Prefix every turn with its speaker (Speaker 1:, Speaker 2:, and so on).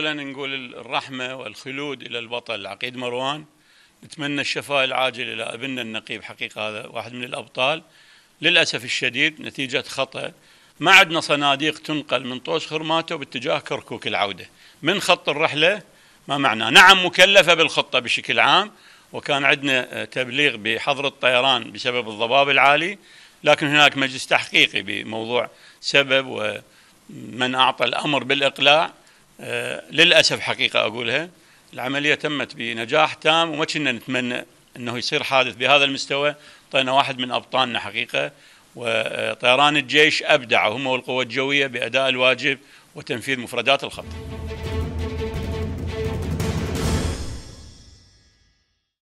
Speaker 1: اولا نقول الرحمه والخلود الى البطل العقيد مروان نتمنى الشفاء العاجل الى ابننا النقيب حقيقه هذا واحد من الابطال للاسف الشديد نتيجه خطا ما عندنا صناديق تنقل من طوس خرماته باتجاه كركوك العوده من خط الرحله ما معناه نعم مكلفه بالخطه بشكل عام وكان عندنا آه، تبليغ بحظر الطيران بسبب الضباب العالي لكن هناك مجلس تحقيقي بموضوع سبب ومن اعطى الامر بالاقلاع آه، للأسف حقيقة أقولها العملية تمت بنجاح تام وما كنا نتمنى أنه يصير حادث بهذا المستوى طينا واحد من أبطالنا حقيقة وطيران الجيش أبدعوا هم والقوة الجوية بأداء الواجب وتنفيذ مفردات الخط